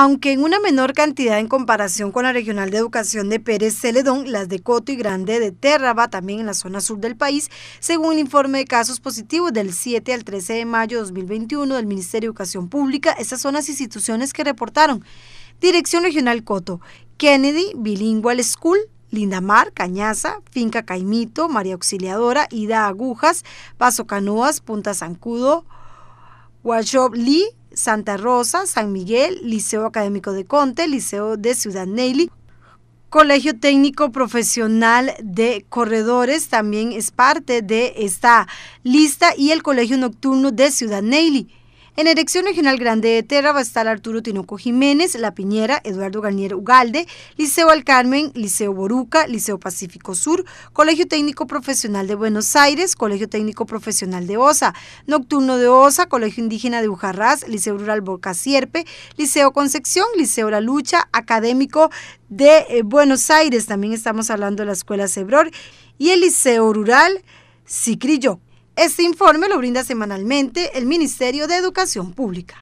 aunque en una menor cantidad en comparación con la regional de educación de Pérez Celedón, las de Coto y Grande de Terraba, también en la zona sur del país, según el informe de casos positivos del 7 al 13 de mayo de 2021 del Ministerio de Educación Pública, esas son las instituciones que reportaron. Dirección Regional Coto, Kennedy Bilingual School, Lindamar, Cañaza, Finca Caimito, María Auxiliadora, Ida Agujas, Paso Canoas, Punta Zancudo, Washop Lee, Santa Rosa, San Miguel, Liceo Académico de Conte, Liceo de Ciudad Neyli, Colegio Técnico Profesional de Corredores también es parte de esta lista y el Colegio Nocturno de Ciudad Neyli. En Erección Regional Grande de Terra va a estar Arturo Tinoco Jiménez, La Piñera, Eduardo Garnier Ugalde, Liceo Al Carmen, Liceo Boruca, Liceo Pacífico Sur, Colegio Técnico Profesional de Buenos Aires, Colegio Técnico Profesional de Osa, Nocturno de Osa, Colegio Indígena de Ujarrás, Liceo Rural Boca Sierpe, Liceo Concepción, Liceo La Lucha, Académico de eh, Buenos Aires, también estamos hablando de la Escuela Cebror y el Liceo Rural Cicrillo. Este informe lo brinda semanalmente el Ministerio de Educación Pública.